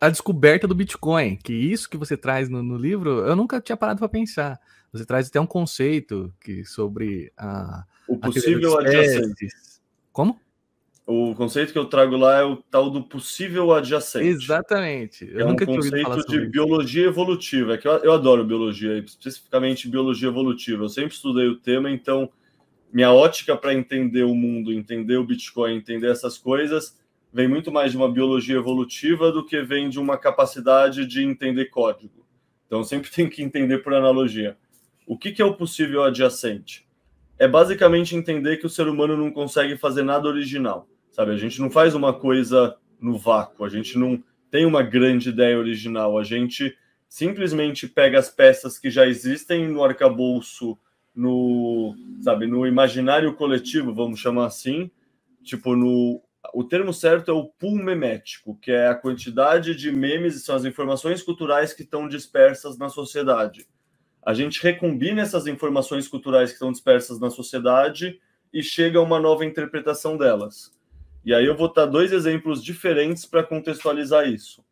a descoberta do Bitcoin, que isso que você traz no, no livro, eu nunca tinha parado para pensar. Você traz até um conceito que sobre a o possível adjacente. Como? O conceito que eu trago lá é o tal do possível adjacente. Exatamente. Eu é nunca um conceito de biologia isso. evolutiva. É que eu, eu adoro biologia, especificamente biologia evolutiva. Eu sempre estudei o tema, então minha ótica para entender o mundo, entender o Bitcoin, entender essas coisas vem muito mais de uma biologia evolutiva do que vem de uma capacidade de entender código. Então, sempre tem que entender por analogia. O que, que é o possível adjacente? É basicamente entender que o ser humano não consegue fazer nada original, sabe? A gente não faz uma coisa no vácuo, a gente não tem uma grande ideia original, a gente simplesmente pega as peças que já existem no arcabouço, no, sabe, no imaginário coletivo, vamos chamar assim, tipo no o termo certo é o pool memético, que é a quantidade de memes, são as informações culturais que estão dispersas na sociedade. A gente recombina essas informações culturais que estão dispersas na sociedade e chega a uma nova interpretação delas. E aí eu vou dar dois exemplos diferentes para contextualizar isso.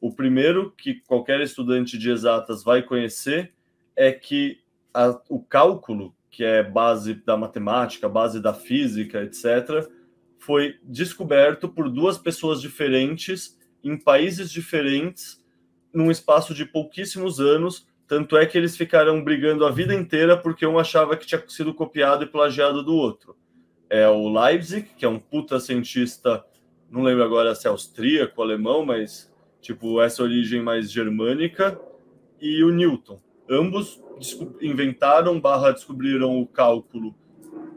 O primeiro, que qualquer estudante de exatas vai conhecer, é que a, o cálculo, que é base da matemática, base da física, etc., foi descoberto por duas pessoas diferentes, em países diferentes, num espaço de pouquíssimos anos. Tanto é que eles ficaram brigando a vida inteira porque um achava que tinha sido copiado e plagiado do outro. É o Leipzig, que é um puta cientista, não lembro agora se é austríaco, alemão, mas tipo essa origem mais germânica, e o Newton. Ambos inventaram barra descobriram o cálculo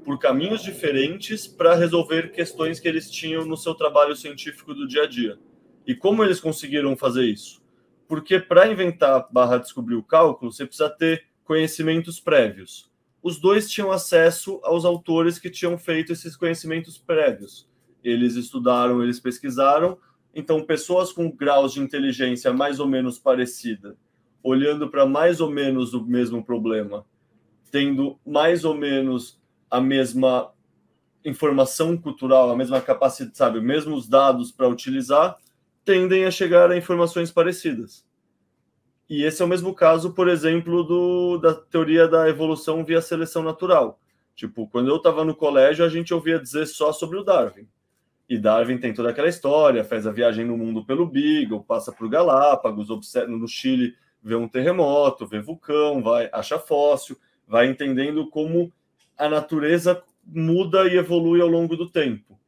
por caminhos diferentes para resolver questões que eles tinham no seu trabalho científico do dia a dia. E como eles conseguiram fazer isso? Porque para inventar barra descobrir o cálculo, você precisa ter conhecimentos prévios. Os dois tinham acesso aos autores que tinham feito esses conhecimentos prévios. Eles estudaram, eles pesquisaram, então pessoas com graus de inteligência mais ou menos parecida, olhando para mais ou menos o mesmo problema, tendo mais ou menos a mesma informação cultural, a mesma capacidade, sabe, mesmo os dados para utilizar, tendem a chegar a informações parecidas. E esse é o mesmo caso, por exemplo, do, da teoria da evolução via seleção natural. Tipo, quando eu estava no colégio, a gente ouvia dizer só sobre o Darwin. E Darwin tem toda aquela história, faz a viagem no mundo pelo Beagle, passa por Galápagos, observa no Chile, vê um terremoto, vê vulcão, vai acha fóssil, vai entendendo como a natureza muda e evolui ao longo do tempo.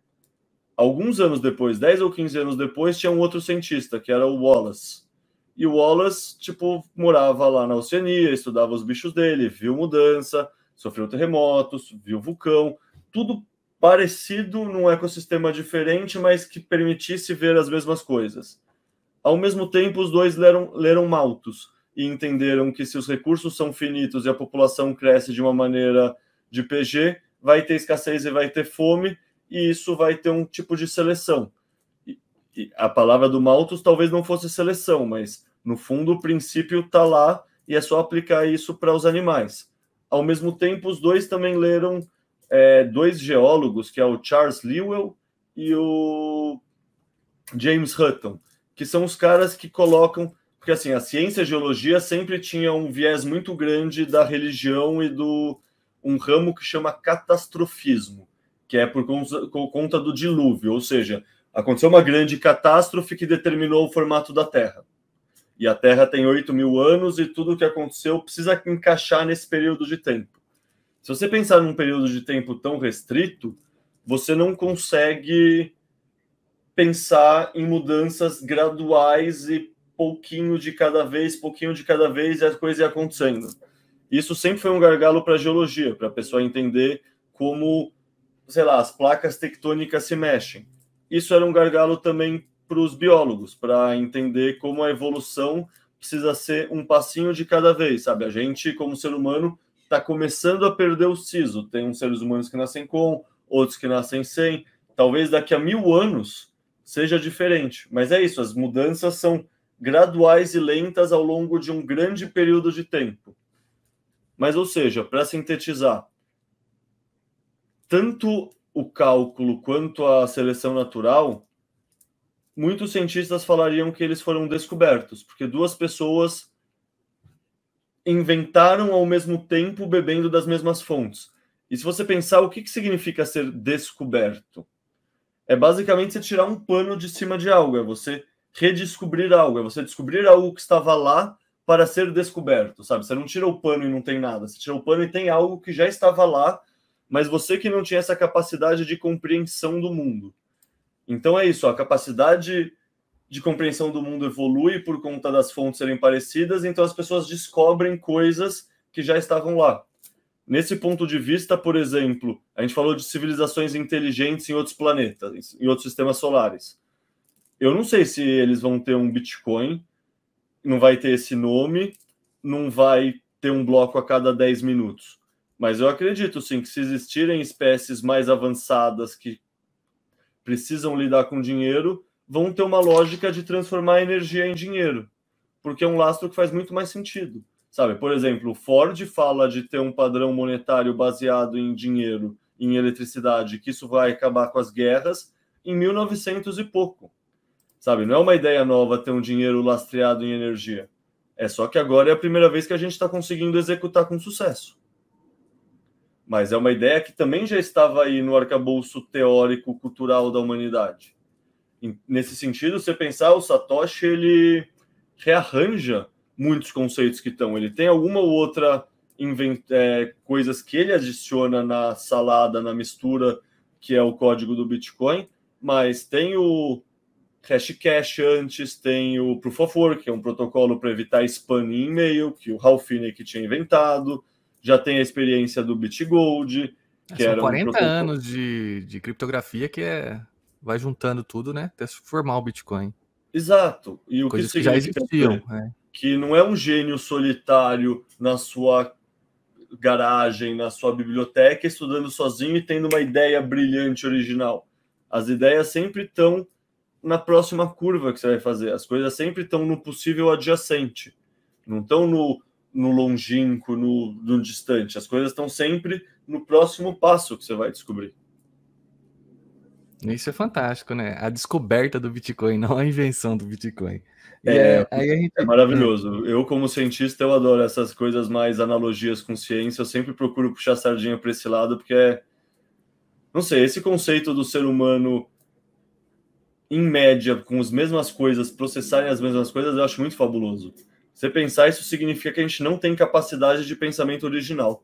Alguns anos depois, 10 ou 15 anos depois, tinha um outro cientista, que era o Wallace. E o Wallace, tipo, morava lá na Oceania, estudava os bichos dele, viu mudança, sofreu terremotos, viu vulcão, tudo parecido num ecossistema diferente, mas que permitisse ver as mesmas coisas. Ao mesmo tempo, os dois leram, leram Malthus e entenderam que se os recursos são finitos e a população cresce de uma maneira de PG, vai ter escassez e vai ter fome, e isso vai ter um tipo de seleção. E, e a palavra do Malthus talvez não fosse seleção, mas no fundo o princípio está lá e é só aplicar isso para os animais. Ao mesmo tempo, os dois também leram é, dois geólogos, que é o Charles Lewell e o James Hutton, que são os caras que colocam porque assim a ciência e a geologia sempre tinha um viés muito grande da religião e do um ramo que chama catastrofismo, que é por conta do dilúvio, ou seja, aconteceu uma grande catástrofe que determinou o formato da Terra. E a Terra tem 8 mil anos e tudo o que aconteceu precisa encaixar nesse período de tempo. Se você pensar num período de tempo tão restrito, você não consegue pensar em mudanças graduais e pouquinho de cada vez, pouquinho de cada vez, e as coisas acontecendo. Isso sempre foi um gargalo para a geologia, para a pessoa entender como, sei lá, as placas tectônicas se mexem. Isso era um gargalo também para os biólogos, para entender como a evolução precisa ser um passinho de cada vez, sabe? A gente, como ser humano, está começando a perder o siso. Tem uns seres humanos que nascem com, outros que nascem sem. Talvez daqui a mil anos seja diferente. Mas é isso, as mudanças são graduais e lentas ao longo de um grande período de tempo. Mas, ou seja, para sintetizar, tanto o cálculo quanto a seleção natural, muitos cientistas falariam que eles foram descobertos, porque duas pessoas inventaram ao mesmo tempo bebendo das mesmas fontes. E se você pensar o que, que significa ser descoberto, é basicamente você tirar um pano de cima de algo, é você redescobrir algo, é você descobrir algo que estava lá para ser descoberto, sabe? Você não tira o pano e não tem nada. Você tira o pano e tem algo que já estava lá, mas você que não tinha essa capacidade de compreensão do mundo. Então é isso, a capacidade de compreensão do mundo evolui por conta das fontes serem parecidas, então as pessoas descobrem coisas que já estavam lá. Nesse ponto de vista, por exemplo, a gente falou de civilizações inteligentes em outros planetas, em outros sistemas solares. Eu não sei se eles vão ter um Bitcoin, não vai ter esse nome, não vai ter um bloco a cada 10 minutos. Mas eu acredito sim que se existirem espécies mais avançadas que precisam lidar com dinheiro, vão ter uma lógica de transformar a energia em dinheiro, porque é um lastro que faz muito mais sentido. Sabe, por exemplo, o Ford fala de ter um padrão monetário baseado em dinheiro, em eletricidade, que isso vai acabar com as guerras em 1900 e pouco. Sabe, não é uma ideia nova ter um dinheiro lastreado em energia. É só que agora é a primeira vez que a gente está conseguindo executar com sucesso. Mas é uma ideia que também já estava aí no arcabouço teórico cultural da humanidade. Nesse sentido, você pensar, o Satoshi ele rearranja muitos conceitos que estão. Ele tem alguma outra é, coisas que ele adiciona na salada, na mistura, que é o código do Bitcoin, mas tem o, Hashcash antes, tem o Proof of Work, que é um protocolo para evitar spam em e-mail, que o Ralph que tinha inventado. Já tem a experiência do BitGold. É, que São era 40 um protocolo... anos de, de criptografia que é vai juntando tudo, né? Até se formar o Bitcoin. Exato. E o que, que já existiam. É. Que não é um gênio solitário na sua garagem, na sua biblioteca, estudando sozinho e tendo uma ideia brilhante, original. As ideias sempre estão na próxima curva que você vai fazer. As coisas sempre estão no possível adjacente, não estão no, no longínquo, no, no distante. As coisas estão sempre no próximo passo que você vai descobrir. Isso é fantástico, né? A descoberta do Bitcoin, não a invenção do Bitcoin. E é, aí, gente... é maravilhoso. Eu, como cientista, eu adoro essas coisas mais analogias com ciência. Eu sempre procuro puxar sardinha para esse lado, porque é. Não sei, esse conceito do ser humano em média, com as mesmas coisas, processarem as mesmas coisas, eu acho muito fabuloso. Você pensar isso significa que a gente não tem capacidade de pensamento original.